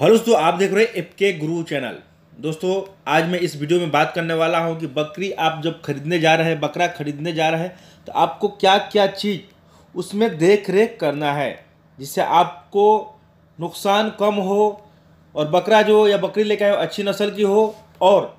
hello दोस्तों आप देख रहे हैं एपके गुरु चैनल दोस्तों आज मैं इस वीडियो में बात करने वाला हूं कि बकरी आप जब खरीदने जा रहे हैं बकरा खरीदने जा रहे हैं तो आपको क्या क्या चीज़ उसमें देख रेख करना है जिससे आपको नुकसान कम हो और बकरा जो या बकरी लेकर आए अच्छी नस्ल की हो और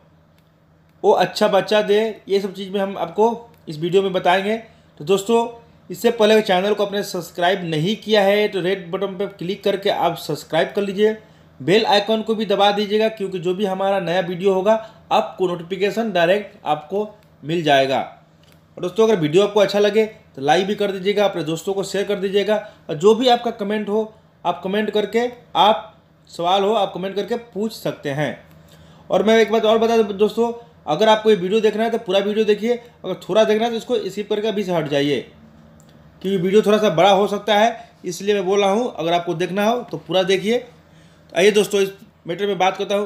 वो अच्छा बच्चा दे ये सब चीज़ में हम आपको इस वीडियो में बताएंगे तो दोस्तों इससे पहले चैनल को अपने सब्सक्राइब नहीं किया है तो रेड बटन पर क्लिक करके आप सब्सक्राइब कर लीजिए बेल आइकॉन को भी दबा दीजिएगा क्योंकि जो भी हमारा नया वीडियो होगा आपको नोटिफिकेशन डायरेक्ट आपको मिल जाएगा और दोस्तों अगर वीडियो आपको अच्छा लगे तो लाइक भी कर दीजिएगा अपने दोस्तों को शेयर कर दीजिएगा और जो भी आपका कमेंट हो आप कमेंट करके आप सवाल हो आप कमेंट करके पूछ सकते हैं और मैं एक बात और बता दूँ दोस्तों अगर आपको ये वीडियो देखना है तो पूरा वीडियो देखिए अगर थोड़ा देखना है तो इसको स्किप करके अभी से हट जाइए क्योंकि वीडियो थोड़ा सा बड़ा हो सकता है इसलिए मैं बोल रहा हूँ अगर आपको देखना हो तो पूरा देखिए आइए दोस्तों इस मैटर में बात करता हूँ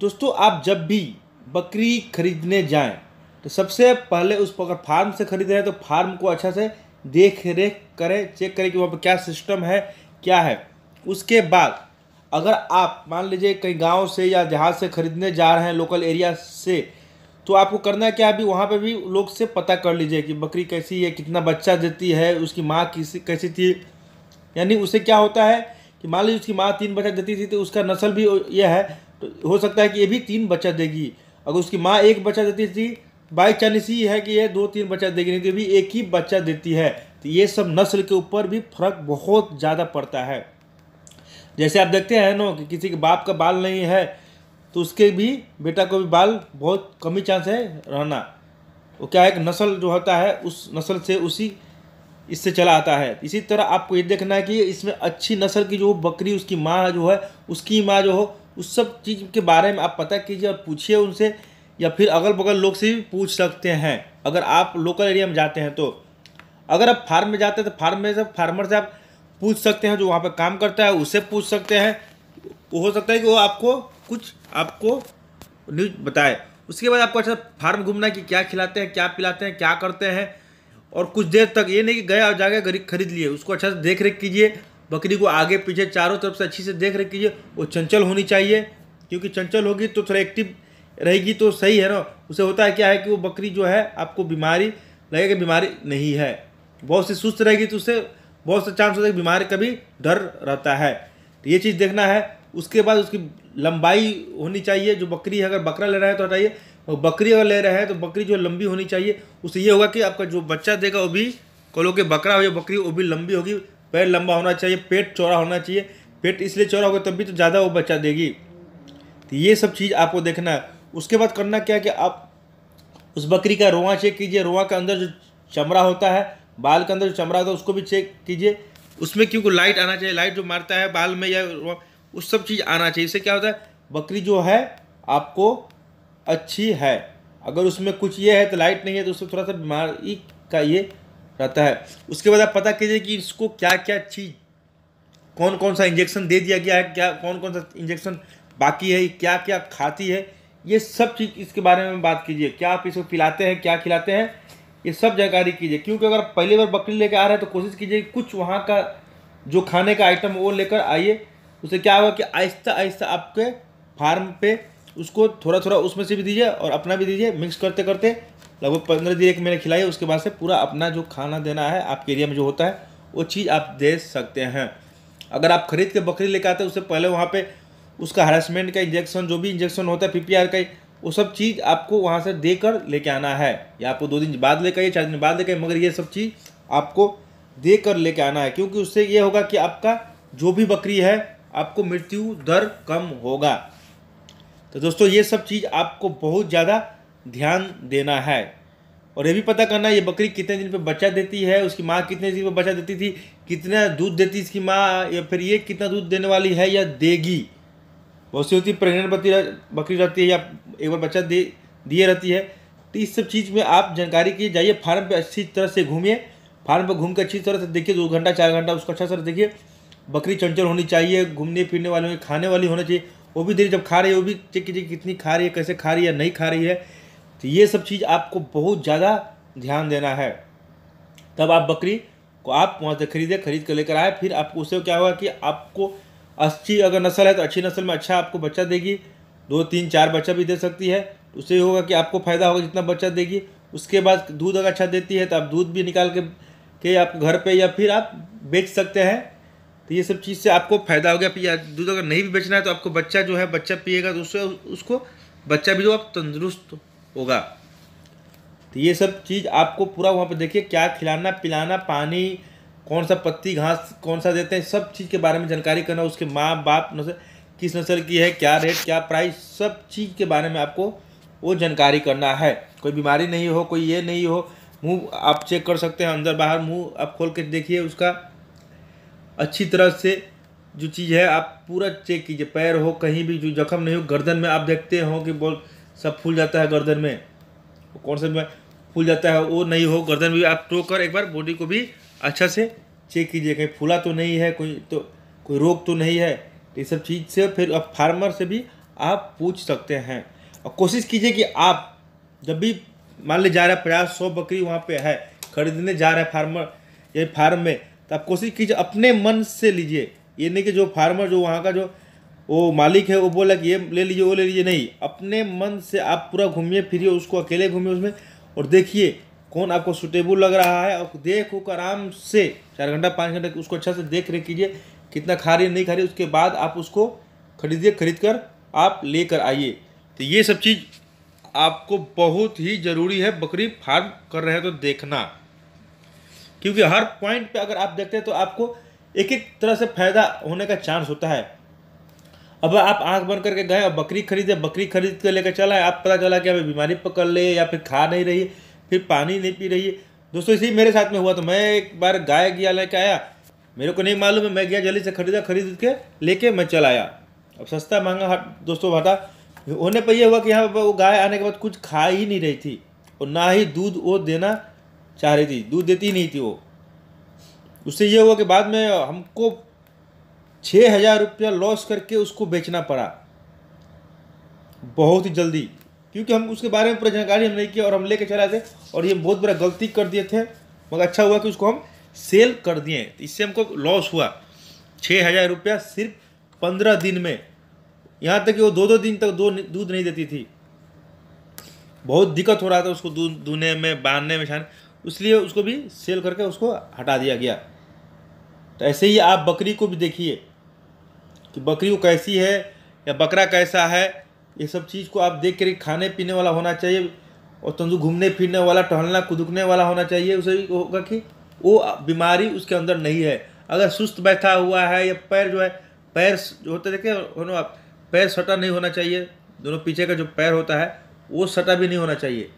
दोस्तों आप जब भी बकरी खरीदने जाएं तो सबसे पहले उस अगर फार्म से खरीद रहे हैं तो फार्म को अच्छा से देख रेख करें चेक करें कि वहाँ पर क्या सिस्टम है क्या है उसके बाद अगर आप मान लीजिए कहीं गांव से या जहाज से खरीदने जा रहे हैं लोकल एरिया से तो आपको करना है क्या अभी वहाँ पर भी लोग से पता कर लीजिए कि बकरी कैसी है कितना बच्चा देती है उसकी माँ किसी कैसी थी यानी उसे क्या होता है कि मान लीजिए उसकी माँ तीन बच्चा देती थी तो उसका नस्ल भी यह है तो हो सकता है कि ये भी तीन बच्चा देगी अगर उसकी माँ एक बच्चा देती थी तो बाई चांस ये है कि यह दो तीन बच्चा देगी नहीं तो भी एक ही बच्चा देती है तो ये सब नस्ल के ऊपर भी फर्क बहुत ज़्यादा पड़ता है जैसे आप देखते हैं ना कि किसी के बाप का बाल नहीं है तो उसके भी बेटा को भी बाल बहुत कम ही चांस है रहना वो क्या है कि नस्ल जो होता है उस नस्ल से उसी इससे चला आता है इसी तरह आपको ये देखना है कि इसमें अच्छी नस्ल की जो बकरी उसकी माँ जो है उसकी माँ जो हो उस सब चीज़ के बारे में आप पता कीजिए और पूछिए उनसे या फिर अगल बगल लोग से भी पूछ सकते हैं अगर आप लोकल एरिया में जाते हैं तो अगर आप फार्म में जाते हैं तो फार्म में से फार्मर से आप पूछ सकते हैं जो वहाँ पर काम करता है उससे पूछ सकते हैं हो सकता है कि वो आपको कुछ आपको न्यूज बताए उसके बाद आपको अच्छा फार्म घूमना है कि क्या खिलाते हैं क्या पिलाते हैं क्या करते हैं और कुछ देर तक ये नहीं कि गए और जाके गरीब खरीद लिए उसको अच्छा से देख रेख कीजिए बकरी को आगे पीछे चारों तरफ से अच्छी से देख रेख कीजिए वो चंचल होनी चाहिए क्योंकि चंचल होगी तो थोड़ा एक्टिव रहेगी तो सही है ना उसे होता है क्या है कि वो बकरी जो है आपको बीमारी लगेगा बीमारी नहीं है बहुत सी सुस्त रहेगी तो उससे बहुत सा चांस होता है कि बीमारी का भी डर रहता है तो ये चीज़ देखना है उसके बाद उसकी लंबाई होनी चाहिए जो बकरी है अगर बकरा ले रहा है तो हटाइए और बकरी अगर ले रहे हैं तो बकरी जो लंबी होनी चाहिए उससे ये होगा कि आपका जो बच्चा देगा वो भी कलो के बकरा हो या बकरी वो भी लंबी होगी पैर लंबा होना चाहिए पेट चौड़ा होना चाहिए पेट इसलिए चौड़ा होगा तभी तो ज़्यादा वो बच्चा देगी तो ये सब चीज़ आपको देखना है उसके बाद करना क्या है कि आप उस बकरी का रोआ चेक कीजिए रोआ के अंदर जो चमड़ा होता है बाल के अंदर जो चमड़ा होता है उसको भी चेक कीजिए उसमें क्योंकि लाइट आना चाहिए लाइट जो मारता है बाल में या उस सब चीज़ आना चाहिए इससे क्या होता है बकरी जो है आपको अच्छी है अगर उसमें कुछ ये है तो लाइट नहीं है तो उसमें थोड़ा सा बीमारी का ये रहता है उसके बाद आप पता कीजिए कि इसको क्या क्या चीज कौन कौन सा इंजेक्शन दे दिया गया है क्या कौन कौन सा इंजेक्शन बाकी है क्या क्या खाती है ये सब चीज़ इसके बारे में बात कीजिए क्या आप इसको पिलाते हैं क्या खिलाते हैं ये सब जानकारी कीजिए क्योंकि अगर पहली बार बकरी लेकर आ रहे हैं तो कोशिश कीजिए कुछ वहाँ का जो खाने का आइटम वो लेकर आइए उसे क्या होगा कि आहिस्ता आहिस्ता आपके फार्म पे उसको थोड़ा थोड़ा उसमें से भी दीजिए और अपना भी दीजिए मिक्स करते करते लगभग पंद्रह दिन एक महीने खिलाई उसके बाद से पूरा अपना जो खाना देना है आपके एरिया में जो होता है वो चीज़ आप दे सकते हैं अगर आप खरीद के बकरी लेकर आते हैं उससे पहले वहाँ पे उसका हरासमेंट का इंजेक्शन जो भी इंजेक्शन होता है पीपीआर का वो सब चीज़ आपको वहाँ से दे कर लेके आना है या आपको दो दिन बाद लेकर आइए चार दिन बाद लेकर मगर ये सब चीज़ आपको दे कर लेके आना है क्योंकि उससे ये होगा कि आपका जो भी बकरी है आपको मृत्यु दर कम होगा तो दोस्तों ये सब चीज़ आपको बहुत ज़्यादा ध्यान देना है और ये भी पता करना ये बकरी कितने दिन पे बच्चा देती है उसकी माँ कितने दिन पे बच्चा देती थी कितना दूध देती इसकी माँ या फिर ये कितना दूध देने वाली है या देगी बहुत सी होती प्रेगनेंट बकरी बकरी रहती है या एक बार बच्चा दे दिए रहती है तो इस सब चीज़ में आप जानकारी की जाइए फार्म पर अच्छी तरह से घूमिए फार्म पर घूम कर अच्छी तरह से देखिए दो घंटा चार घंटा उसको अच्छा सर देखिए बकरी चंचल होनी चाहिए घूमने फिरने वाली होनी खाने वाली होना चाहिए वो भी देरी जब खा रही है वो भी चेक कीजिए कितनी खा रही है कैसे खा रही है नहीं खा रही है तो ये सब चीज़ आपको बहुत ज़्यादा ध्यान देना है तब आप बकरी को आप वहाँ से खरीदे खरीद कर लेकर आए फिर आपको उससे क्या होगा कि आपको अच्छी अगर नस्ल है तो अच्छी नस्ल में अच्छा आपको बच्चा देगी दो तीन चार बच्चा भी दे सकती है तो उससे ये होगा कि आपको फ़ायदा होगा जितना बच्चा देगी उसके बाद दूध अगर अच्छा देती है तो आप दूध भी निकाल के के आप घर पे या फिर आप बेच सकते हैं तो ये सब चीज़ से आपको फ़ायदा हो गया या दूध अगर नहीं भी बेचना है तो आपको बच्चा जो है बच्चा पिएगा तो उससे उसको बच्चा भी जो तो आप तंदुरुस्त होगा तो ये सब चीज़ आपको पूरा वहाँ पर देखिए क्या खिलाना पिलाना पानी कौन सा पत्ती घास कौन सा देते हैं सब चीज़ के बारे में जानकारी करना उसके माँ बाप न किस नस्ल की है क्या रेट क्या प्राइस सब चीज़ के बारे में आपको वो जानकारी करना है कोई बीमारी नहीं हो कोई ये नहीं हो मुंह आप चेक कर सकते हैं अंदर बाहर मुंह आप खोल के देखिए उसका अच्छी तरह से जो चीज़ है आप पूरा चेक कीजिए पैर हो कहीं भी जो जख्म नहीं हो गर्दन में आप देखते हो कि बोल सब फूल जाता है गर्दन में कौन सा में फूल जाता है वो नहीं हो गर्दन भी आप टोक तो कर एक बार बॉडी को भी अच्छा से चेक कीजिए कहीं फूला तो नहीं है कोई तो कोई रोग तो नहीं है तो ये सब चीज़ से फिर आप फार्मर से भी आप पूछ सकते हैं और कोशिश कीजिए कि आप जब भी मान ले जा रहा है प्रयास सौ बकरी वहाँ पे है खरीदने जा रहा है फार्मर या फार्म में तो आप कोशिश कीजिए अपने मन से लीजिए ये नहीं कि जो फार्मर जो वहाँ का जो वो मालिक है वो बोला कि ये ले लीजिए वो ले लीजिए नहीं अपने मन से आप पूरा घूमिए फिरिए उसको अकेले घूमिए उसमें और देखिए कौन आपको सुटेबल लग रहा है और देख उख आराम से चार घंटा पाँच घंटा उसको अच्छा से देख रेख कीजिए कितना खा रही है नहीं खा रही उसके बाद आप उसको खरीदिए खरीद कर आप लेकर आइए तो ये सब चीज़ आपको बहुत ही ज़रूरी है बकरी फार्म कर रहे हैं तो देखना क्योंकि हर पॉइंट पे अगर आप देखते हैं तो आपको एक एक तरह से फायदा होने का चांस होता है अब आप आंख बंद करके गए और बकरी खरीदे बकरी खरीद कर लेकर चला है आप पता चला कि अभी बीमारी पकड़ ले या फिर खा नहीं रही फिर पानी नहीं पी रही है दोस्तों इसी मेरे साथ में हुआ तो मैं एक बार गाय गया लेके आया मेरे को नहीं मालूम है मैं गया जल्दी से खरीदा खरीद के लेके मैं चला आया अब सस्ता महंगा हट दोस्तों हटा होने पर यह हुआ कि यहाँ वो गाय आने के बाद कुछ खा ही नहीं रही थी और ना ही दूध वो देना चाह रही थी दूध देती नहीं थी वो उससे ये हुआ कि बाद में हमको छः हज़ार रुपया लॉस करके उसको बेचना पड़ा बहुत ही जल्दी क्योंकि हम उसके बारे में पूरा जानकारी हम नहीं किया और हम लेके आए थे और ये बहुत बड़ा गलती कर दिए थे मगर अच्छा हुआ कि उसको हम सेल कर दिए तो इससे हमको लॉस हुआ छः हज़ार रुपया सिर्फ पंद्रह दिन में यहाँ तक कि वो दो दो दिन तक दो दूध नहीं देती थी बहुत दिक्कत हो रहा था उसको दूध दूने में बांधने में छाने इसलिए उसको भी सेल करके उसको हटा दिया गया तो ऐसे ही आप बकरी को भी देखिए कि बकरी वो कैसी है या बकरा कैसा है ये सब चीज़ को आप देख कर खाने पीने वाला होना चाहिए और तंजू घूमने फिरने वाला टहलना कुदकने वाला होना चाहिए उसे होगा कि वो बीमारी उसके अंदर नहीं है अगर सुस्त बैठा हुआ है या पैर जो है पैर जो होते देखिए आप पैर सटा नहीं होना चाहिए दोनों पीछे का जो पैर होता है वो सटा भी नहीं होना चाहिए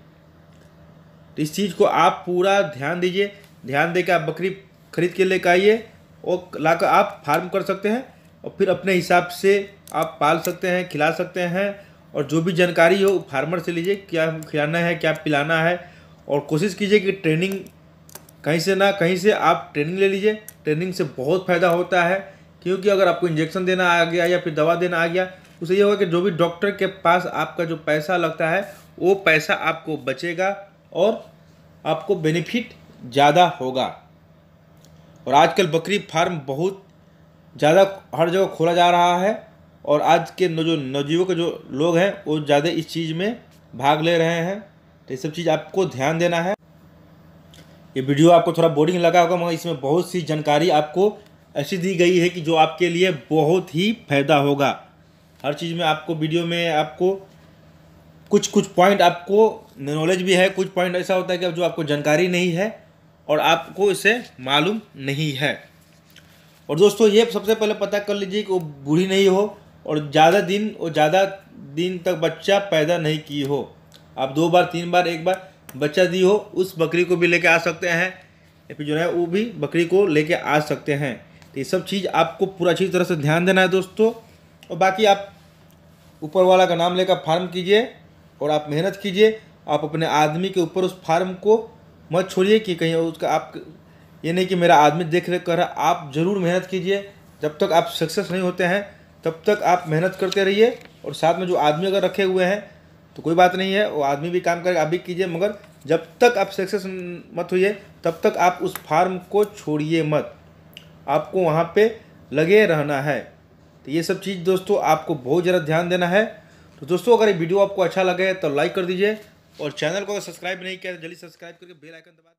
तो इस चीज़ को आप पूरा ध्यान दीजिए ध्यान दे के आप बकरी खरीद के लेकर आइए और लाकर आप फार्म कर सकते हैं और फिर अपने हिसाब से आप पाल सकते हैं खिला सकते हैं और जो भी जानकारी हो फार्मर से लीजिए क्या खिलाना है क्या पिलाना है और कोशिश कीजिए कि ट्रेनिंग कहीं से ना कहीं से आप ट्रेनिंग ले लीजिए ट्रेनिंग से बहुत फ़ायदा होता है क्योंकि अगर आपको इंजेक्शन देना आ गया या फिर दवा देना आ गया उसे तो ये होगा कि जो भी डॉक्टर के पास आपका जो पैसा लगता है वो पैसा आपको बचेगा और आपको बेनिफिट ज़्यादा होगा और आजकल बकरी फार्म बहुत ज़्यादा हर जगह खोला जा रहा है और आज के जो नवजीवों के जो लोग हैं वो ज़्यादा इस चीज़ में भाग ले रहे हैं तो ये सब चीज़ आपको ध्यान देना है ये वीडियो आपको थोड़ा बोरिंग लगा होगा मगर इसमें बहुत सी जानकारी आपको ऐसी दी गई है कि जो आपके लिए बहुत ही फायदा होगा हर चीज़ में आपको वीडियो में आपको कुछ कुछ पॉइंट आपको नॉलेज भी है कुछ पॉइंट ऐसा होता है कि जो आपको जानकारी नहीं है और आपको इसे मालूम नहीं है और दोस्तों ये सबसे पहले पता कर लीजिए कि वो बूढ़ी नहीं हो और ज़्यादा दिन और ज़्यादा दिन तक बच्चा पैदा नहीं की हो आप दो बार तीन बार एक बार बच्चा दी हो उस बकरी को भी लेके आ सकते हैं या फिर जो है वो भी बकरी को लेके आ सकते हैं तो ये सब चीज़ आपको पूरा अच्छी तरह से ध्यान देना है दोस्तों और बाकी आप ऊपर वाला का नाम लेकर फार्म कीजिए और आप मेहनत कीजिए आप अपने आदमी के ऊपर उस फार्म को मत छोड़िए कि कहीं उसका आप ये नहीं कि मेरा आदमी देख रेख कर रहा आप ज़रूर मेहनत कीजिए जब तक आप सक्सेस नहीं होते हैं तब तक आप मेहनत करते रहिए और साथ में जो आदमी अगर रखे हुए हैं तो कोई बात नहीं है वो आदमी भी काम करेगा आप भी कीजिए मगर जब तक आप सक्सेस मत हुई तब तक आप उस फार्म को छोड़िए मत आपको वहाँ पर लगे रहना है तो ये सब चीज़ दोस्तों आपको बहुत ज़्यादा ध्यान देना है तो दोस्तों अगर ये वीडियो आपको अच्छा लगे तो लाइक कर दीजिए और चैनल को सब्सक्राइब नहीं किया तो जल्दी सब्सक्राइब करके बेल आइकन दबा